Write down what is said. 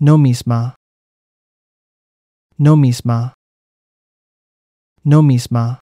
No misma. No misma. No misma.